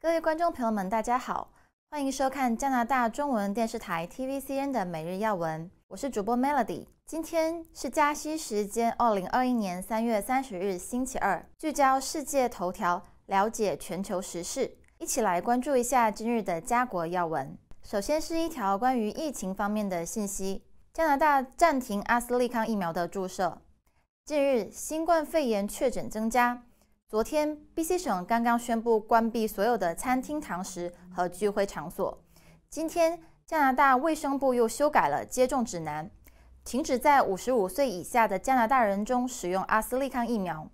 各位观众朋友们，大家好，欢迎收看加拿大中文电视台 TVCN 的每日要闻，我是主播 Melody。今天是加息时间二零二一年三月三十日星期二，聚焦世界头条，了解全球时事，一起来关注一下今日的家国要闻。首先是一条关于疫情方面的信息：加拿大暂停阿斯利康疫苗的注射。近日，新冠肺炎确诊增加。昨天，B.C. 省刚刚宣布关闭所有的餐厅、堂食和聚会场所。今天，加拿大卫生部又修改了接种指南，停止在五十五岁以下的加拿大人中使用阿斯利康疫苗。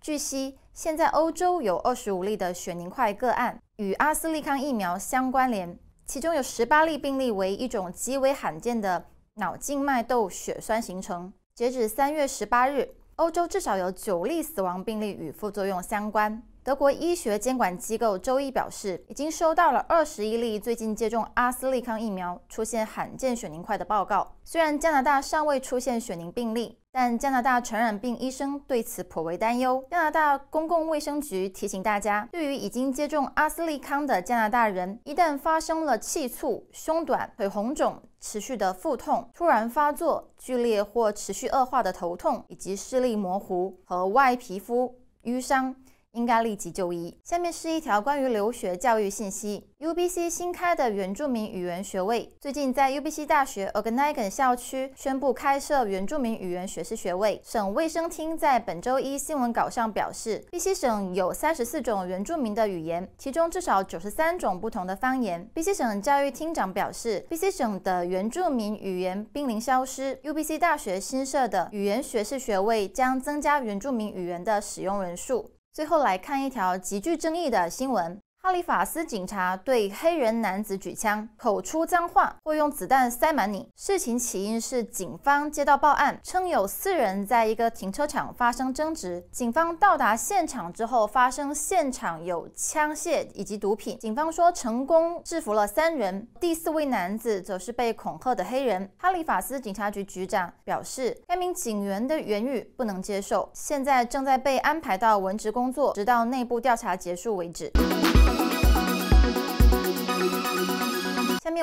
据悉，现在欧洲有二十五例的血凝块个案与阿斯利康疫苗相关联，其中有十八例病例为一种极为罕见的脑静脉窦血栓形成。截至三月十八日，欧洲至少有九例死亡病例与副作用相关。德国医学监管机构周一表示，已经收到了二十一例最近接种阿斯利康疫苗出现罕见血凝块的报告。虽然加拿大尚未出现血凝病例，但加拿大传染病医生对此颇为担忧。加拿大公共卫生局提醒大家，对于已经接种阿斯利康的加拿大人，一旦发生了气促、胸短、腿红肿、持续的腹痛、突然发作剧烈或持续恶化的头痛，以及视力模糊和外皮肤瘀伤。应该立即就医。下面是一条关于留学教育信息：UBC 新开的原住民语言学位。最近在 UBC 大学 o g a n a g a n 校区宣布开设原住民语言学士学位。省卫生厅在本周一新闻稿上表示，BC 省有三十四种原住民的语言，其中至少九十三种不同的方言。BC 省教育厅长表示，BC 省的原住民语言濒临消失。UBC 大学新设的语言学士学位将增加原住民语言的使用人数。最后来看一条极具争议的新闻。哈利法斯警察对黑人男子举枪，口出脏话，会用子弹塞满你。事情起因是警方接到报案，称有四人在一个停车场发生争执。警方到达现场之后，发生现场有枪械以及毒品。警方说，成功制服了三人，第四位男子则是被恐吓的黑人。哈利法斯警察局局长表示，该名警员的言语不能接受，现在正在被安排到文职工作，直到内部调查结束为止。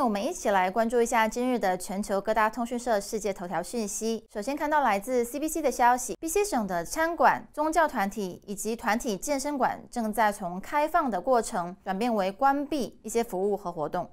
我们一起来关注一下今日的全球各大通讯社世界头条讯息。首先看到来自 CBC 的消息，BC 省的餐馆、宗教团体以及团体健身馆正在从开放的过程转变为关闭一些服务和活动，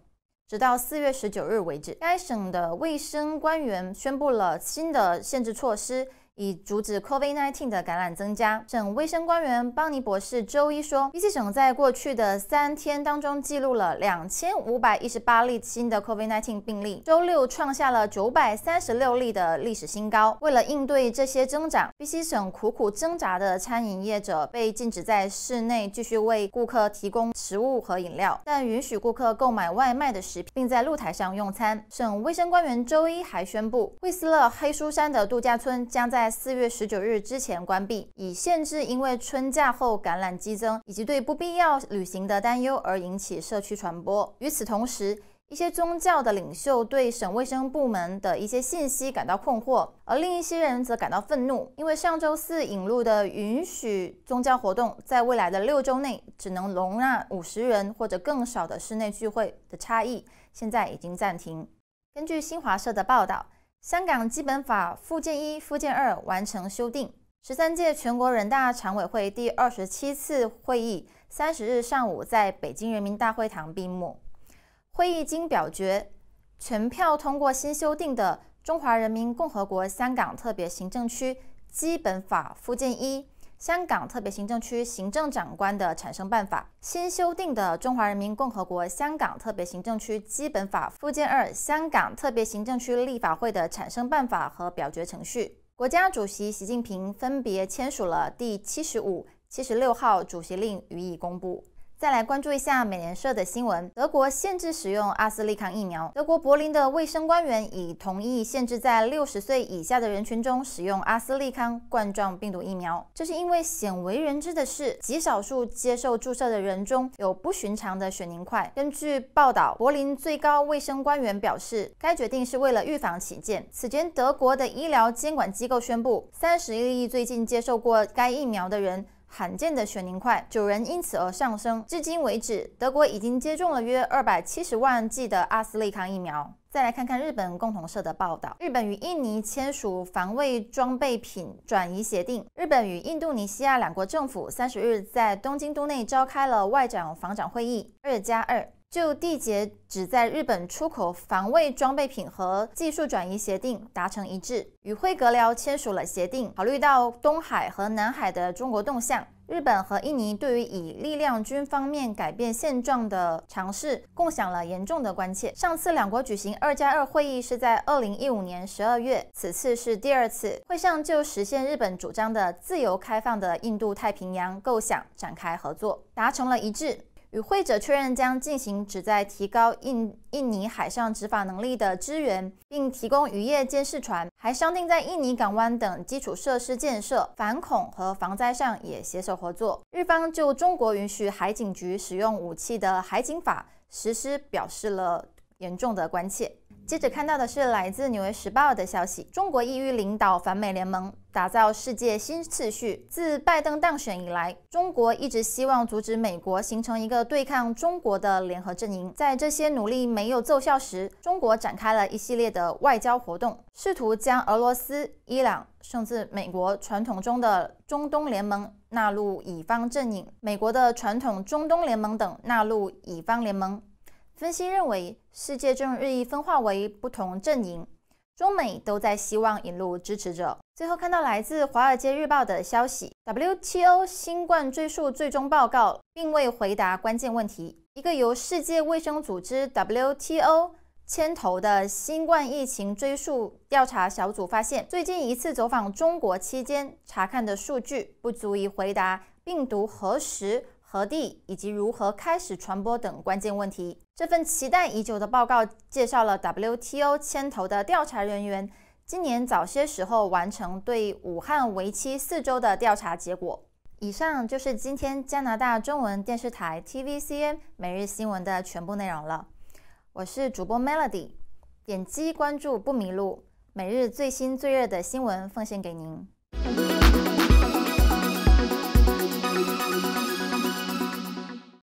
直到四月十九日为止。该省的卫生官员宣布了新的限制措施。以阻止 COVID-19 的感染增加。省卫生官员邦尼博士周一说，BC 省在过去的三天当中记录了2,518例新的 COVID-19 病例，周六创下了936例的历史新高。为了应对这些增长，BC 省苦苦挣扎的餐饮业者被禁止在室内继续为顾客提供食物和饮料，但允许顾客购买外卖的食品，并在露台上用餐。省卫生官员周一还宣布，惠斯勒黑书山的度假村将在在四月十九日之前关闭，以限制因为春假后感染激增以及对不必要旅行的担忧而引起社区传播。与此同时，一些宗教的领袖对省卫生部门的一些信息感到困惑，而另一些人则感到愤怒，因为上周四引入的允许宗教活动在未来的六周内只能容纳五十人或者更少的室内聚会的差异，现在已经暂停。根据新华社的报道。香港基本法附件一、附件二完成修订。十三届全国人大常委会第二十七次会议三十日上午在北京人民大会堂闭幕。会议经表决，全票通过新修订的《中华人民共和国香港特别行政区基本法》附件一。香港特别行政区行政长官的产生办法，新修订的《中华人民共和国香港特别行政区基本法》附件二《香港特别行政区立法会的产生办法和表决程序》，国家主席习近平分别签署了第七十五、七十六号主席令予以公布。再来关注一下美联社的新闻。德国限制使用阿斯利康疫苗。德国柏林的卫生官员已同意限制在六十岁以下的人群中使用阿斯利康冠状病毒疫苗。这是因为鲜为人知的是，极少数接受注射的人中有不寻常的血凝块。根据报道，柏林最高卫生官员表示，该决定是为了预防起见。此前，德国的医疗监管机构宣布，三十亿最近接受过该疫苗的人。罕见的血凝块，九人因此而上升。至今为止，德国已经接种了约二百七十万剂的阿斯利康疫苗。再来看看日本共同社的报道：日本与印尼签署防卫装备品转移协定。日本与印度尼西亚两国政府三十日在东京都内召开了外长防长会议。二加二。就缔结只在日本出口防卫装备品和技术转移协定达成一致，与辉格僚签署了协定。考虑到东海和南海的中国动向，日本和印尼对于以力量军方面改变现状的尝试，共享了严重的关切。上次两国举行二加二会议是在二零一五年十二月，此次是第二次。会上就实现日本主张的自由开放的印度太平洋构想展开合作，达成了一致。与会者确认将进行旨在提高印印尼海上执法能力的支援，并提供渔业监视船，还商定在印尼港湾等基础设施建设、反恐和防灾上也携手合作。日方就中国允许海警局使用武器的海警法实施表示了严重的关切。接着看到的是来自《纽约时报》的消息：中国意欲领导反美联盟，打造世界新秩序。自拜登当选以来，中国一直希望阻止美国形成一个对抗中国的联合阵营。在这些努力没有奏效时，中国展开了一系列的外交活动，试图将俄罗斯、伊朗甚至美国传统中的中东联盟纳入乙方阵营，美国的传统中东联盟等纳入乙方联盟。分析认为，世界正日益分化为不同阵营，中美都在希望引入支持者。最后看到来自《华尔街日报》的消息，WTO 新冠追溯最终报告并未回答关键问题。一个由世界卫生组织 （WTO） 牵头的新冠疫情追溯调查小组发现，最近一次走访中国期间查看的数据不足以回答病毒何时。何地以及如何开始传播等关键问题。这份期待已久的报告介绍了 WTO 牵头的调查人员今年早些时候完成对武汉为期四周的调查结果。以上就是今天加拿大中文电视台 TVCN 每日新闻的全部内容了。我是主播 Melody，点击关注不迷路，每日最新最热的新闻奉献给您。